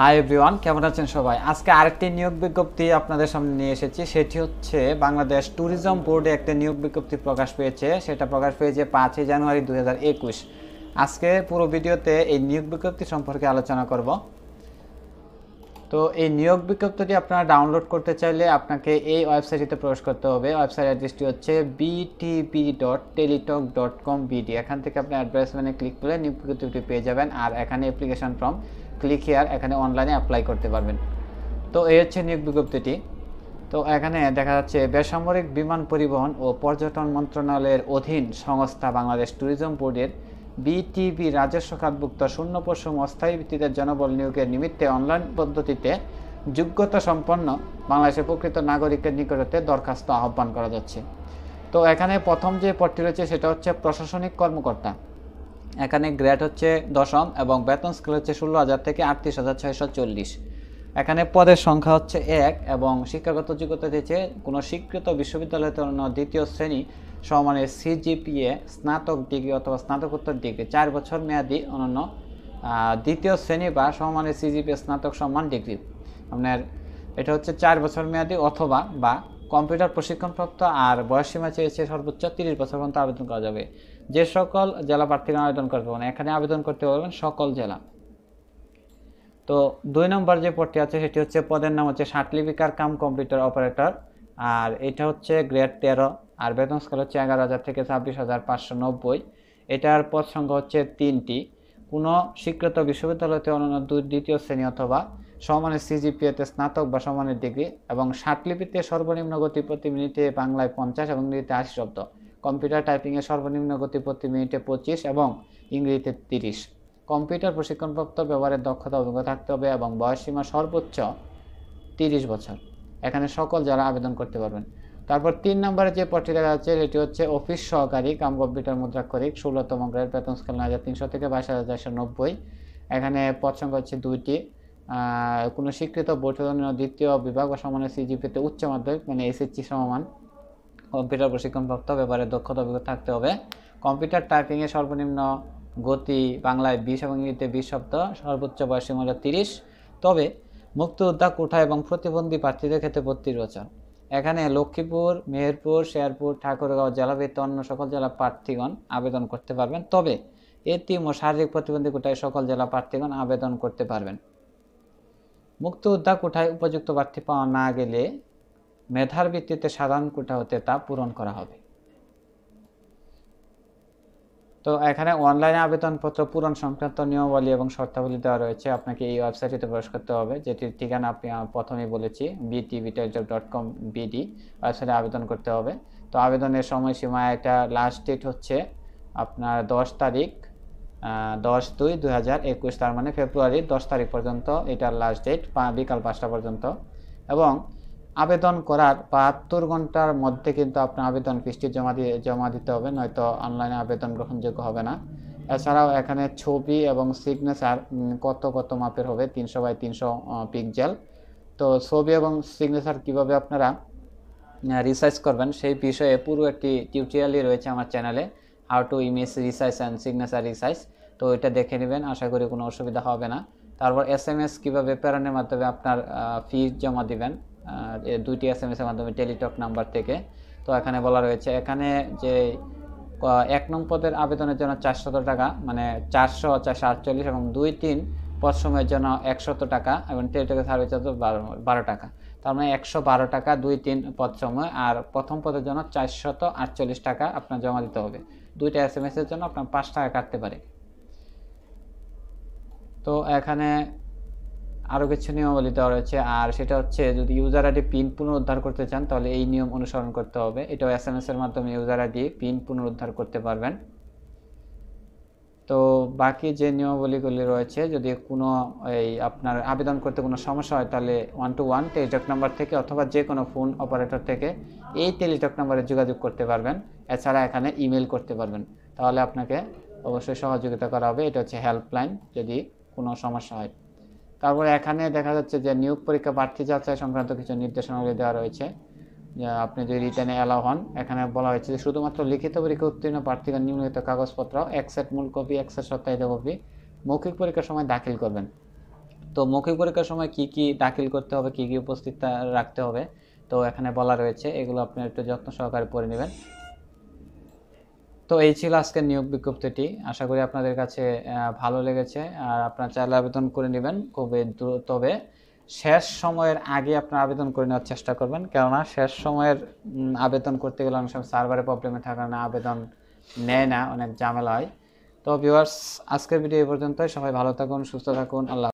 hi everyone কেমন আছেন সবাই আজকে আরেকটি নিয়োগ বিজ্ঞপ্তি আপনাদের সামনে নিয়ে এসেছি সেটি হচ্ছে বাংলাদেশ ট্যুরিজম বোর্ডে একটা নিয়োগ বিজ্ঞপ্তি প্রকাশ পেয়েছে সেটা প্রকাশ পেয়েছে পাঁচই জানুয়ারি দু আজকে পুরো ভিডিওতে এই নিয়োগ বিজ্ঞপ্তি সম্পর্কে আলোচনা করব তো এই নিয়োগ বিজ্ঞপ্তিটি আপনারা ডাউনলোড করতে চাইলে আপনাকে এই ওয়েবসাইটটিতে প্রবেশ করতে হবে ওয়েবসাইট অ্যাড্রেসটি হচ্ছে BTP dot Teletalk dot com BD এখান থেকে আপনি অ্যাড্রেস মানে ক্লিক করলে নিয়োগ বিজ্ঞপ্তিটি পেয়ে যাবেন আর এখানে অ্যাপ্লিকেশন ফর্ম ক্লিক হেয়ার এখানে অনলাইনে অ্যাপ্লাই করতে পারবেন তো এই হচ্ছে নিয়োগ বিজ্ঞপ্তিটি তো এখানে দেখা যাচ্ছে বেসামরিক বিমান পরিবহন ও পর্যটন মন্ত্রণালয়ের অধীন সংস্থা বাংলাদেশ ট্যুরিজম বোর্ডের বিটিবি রাজস্ব খাতভুক্ত শূন্যপশম অস্থায়ী ভিত্তিতে জনবল নিয়োগের নিমিত্তে অনলাইন পদ্ধতিতে যোগ্যতা সম্পন্ন বাংলাদেশের প্রকৃত নাগরিকের নিকটতে দরখাস্ত আহ্বান করা যাচ্ছে তো এখানে প্রথম যে পদটি রয়েছে সেটা হচ্ছে প্রশাসনিক কর্মকর্তা এখানে গ্রেড হচ্ছে দশম এবং বেতন স্কেল হচ্ছে ষোলো হাজার থেকে আটত্রিশ হাজার ছয়শো চল্লিশ এখানে পদের সংখ্যা হচ্ছে এক এবং শিক্ষাগত যোগ্যতা দিয়েছে কোনো স্বীকৃত বিশ্ববিদ্যালয়তে অন্য দ্বিতীয় শ্রেণী সমানের সিজিপিএ স্নাতক ডিগ্রি অথবা স্নাতকোত্তর ডিগ্রি চার বছর মেয়াদি অনন্য দ্বিতীয় শ্রেণী বা সমানের সিজিপিএ স্নাতক সম্মান ডিগ্রি আপনার এটা হচ্ছে চার বছর মেয়াদি অথবা বা কম্পিউটার প্রশিক্ষণপ্রাপ্ত আর বয়সসীমা চেয়েছে সর্বোচ্চ তিরিশ বছর পর্যন্ত আবেদন করা যাবে যে সকল জেলা প্রার্থীরা আবেদন করতে পারবেন মানে এখানে আবেদন করতে পারবেন সকল জেলা তো দুই নম্বর যে পদটি আছে সেটি হচ্ছে পদের নাম হচ্ছে সার্টিফিকার কাম কম্পিউটার অপারেটর আর এটা হচ্ছে গ্রেড তেরো আর বেতন স্কেল হচ্ছে এগারো হাজার থেকে ছাব্বিশ হাজার পাঁচশো নব্বই এটার পদ সংখ্যা হচ্ছে তিনটি কোনো স্বীকৃত বিশ্ববিদ্যালয়তে অন্যান্য দ্বিতীয় শ্রেণী অথবা সমানের সিজিপিএতে স্নাতক বা সমানের ডিগ্রি এবং লিপিতে সর্বনিম্ন গতি প্রতি মিনিটে বাংলায় পঞ্চাশ এবং ইংরেজিতে আশি শব্দ কম্পিউটার টাইপিংয়ে সর্বনিম্ন গতি প্রতি মিনিটে পঁচিশ এবং ইংরেজিতে তিরিশ কম্পিউটার প্রশিক্ষণপ্রাপ্ত ব্যবহারের দক্ষতা অভিজ্ঞতা থাকতে হবে এবং বয়সীমা সর্বোচ্চ তিরিশ বছর এখানে সকল যারা আবেদন করতে পারবেন তারপর তিন নম্বরে যে পদটি দেখা যাচ্ছে সেটি হচ্ছে অফিস সহকারী কাম কম্পিউটার মুদ্রাক্ষরিক ষোলোতম গ্রেড বেতন স্কেল নয় হাজার তিনশো থেকে বাইশ হাজার চারশো নব্বই এখানে পদ সংখ্যা হচ্ছে দুইটি কোনো স্বীকৃত বোর্ড দ্বিতীয় বিভাগ বা সমানের সিজিপিতে উচ্চ মাধ্যমিক মানে এসএসসি সমান কম্পিউটার প্রশিক্ষণপ্রাপ্ত ব্যাপারে দক্ষতা অভিজ্ঞতা থাকতে হবে কম্পিউটার টাইপিংয়ে সর্বনিম্ন গতি বাংলায় বিশ এবং ইংরেজিতে বিশ শব্দ সর্বোচ্চ বয়সী হলো তিরিশ তবে উদ্যোগ কোঠা এবং প্রতিবন্ধী প্রার্থীদের ক্ষেত্রে বত্রিশ বছর এখানে লক্ষ্মীপুর মেহেরপুর শেয়ারপুর ঠাকুরগাঁও জেলাভিত্ত অন্য সকল জেলা প্রার্থীগণ আবেদন করতে পারবেন তবে এ টিম ও শারীরিক প্রতিবন্ধী কোটায় সকল জেলা প্রার্থীগণ আবেদন করতে পারবেন মুক্ত উদ্যা কোঠায় উপযুক্ত প্রার্থী পাওয়া না গেলে মেধার ভিত্তিতে সাধারণ কোটা হতে তা পূরণ করা হবে তো এখানে অনলাইনে আবেদনপত্র পূরণ সংক্রান্ত নিয়মাবলী এবং শর্তাবলী দেওয়া রয়েছে আপনাকে এই ওয়েবসাইটটিতে প্রবেশ করতে হবে যেটির ঠিকানা আপনি প্রথমেই বলেছি বিটিভি টেলিজব ডট কম বিডি ওয়েবসাইটে আবেদন করতে হবে তো আবেদনের সময়সীমা একটা লাস্ট ডেট হচ্ছে আপনার দশ তারিখ দশ দুই দুই হাজার একুশ তার মানে ফেব্রুয়ারি দশ তারিখ পর্যন্ত এটার লাস্ট ডেট বিকাল পাঁচটা পর্যন্ত এবং আবেদন করার বাহাত্তর ঘন্টার মধ্যে কিন্তু আপনার আবেদন ফিসটি জমা দিয়ে জমা দিতে হবে নয়তো অনলাইনে আবেদন গ্রহণযোগ্য হবে না এছাড়াও এখানে ছবি এবং সিগনেচার কত কত মাপের হবে তিনশো বাই তিনশো পিকজেল তো ছবি এবং সিগনেচার কিভাবে আপনারা রিসার্চ করবেন সেই বিষয়ে পুরো একটি টিউটোরিয়ালই রয়েছে আমার চ্যানেলে how to image resize and signature resize তো এটা দেখে নেবেন আশা করি কোনো অসুবিধা হবে না তারপর এস এম এস কীভাবে প্রেরণের মাধ্যমে আপনার ফি জমা দিবেন দুইটি এস এম এসের মাধ্যমে টেলিটক নাম্বার থেকে তো এখানে বলা রয়েছে এখানে যে এক নং পদের আবেদনের জন্য চারশত টাকা মানে চারশো চারশো আটচল্লিশ এবং দুই তিন পদ সময়ের জন্য একশত টাকা এবং টেলিটকের সার্ভিস বারো বারো টাকা তার মানে একশো বারো টাকা দুই তিন পদ সময় আর প্রথম পদের জন্য চারশত আটচল্লিশ টাকা আপনার জমা দিতে হবে দুইটা এস এম এসের জন্য আপনার পাঁচ টাকা কাটতে পারে তো এখানে আরও কিছু নিয়মাবলী দেওয়া রয়েছে আর সেটা হচ্ছে যদি ইউজার আইডি পিন পুনরুদ্ধার করতে চান তাহলে এই নিয়ম অনুসরণ করতে হবে এটাও এস এম এসের মাধ্যমে ইউজার আইডি পিন পুনরুদ্ধার করতে পারবেন তো বাকি যে নিয়মাবলীগুলি রয়েছে যদি কোনো এই আপনার আবেদন করতে কোনো সমস্যা হয় তাহলে one two one Teletalk number থেকে অথবা যে কোনো ফোন অপারেটর থেকে এই টেলিটক নাম্বারে যোগাযোগ করতে পারবেন এছাড়া এখানে ইমেল করতে পারবেন তাহলে আপনাকে অবশ্যই সহযোগিতা করা হবে এটা হচ্ছে হেল্পলাইন যদি কোনো সমস্যা হয় তারপরে এখানে দেখা যাচ্ছে যে নিয়োগ পরীক্ষা প্রার্থী যাচাই সংক্রান্ত কিছু নির্দেশনাগুলি দেওয়া রয়েছে আপনি যদি রিটার্নে অ্যালাউ হন এখানে বলা হয়েছে যে শুধুমাত্র লিখিত পরীক্ষা উত্তীর্ণ প্রার্থীগণ নিম্নলিখিত কাগজপত্র এক সেট মূল কপি এক সেট সপ্তাহিত কপি মৌখিক পরীক্ষার সময় দাখিল করবেন তো মৌখিক পরীক্ষার সময় কি কি দাখিল করতে হবে কি কি উপস্থিত রাখতে হবে তো এখানে বলা রয়েছে এগুলো আপনি একটু যত্ন সহকারে পড়ে নেবেন তো এই ছিল আজকের নিয়োগ বিজ্ঞপ্তিটি আশা করি আপনাদের কাছে ভালো লেগেছে আর আপনারা চাইলে আবেদন করে নেবেন খুবই দ্রুত তবে শেষ সময়ের আগে আপনার আবেদন করে নেওয়ার চেষ্টা করবেন কেননা শেষ সময়ের আবেদন করতে গেলে অনেক সময় সার্ভারে প্রবলেমে থাকার কারণে আবেদন নেয় না অনেক ঝামেলা হয় তো ভিউয়ার্স আজকের ভিডিও এই পর্যন্তই সবাই ভালো থাকুন সুস্থ থাকুন আল্লাহ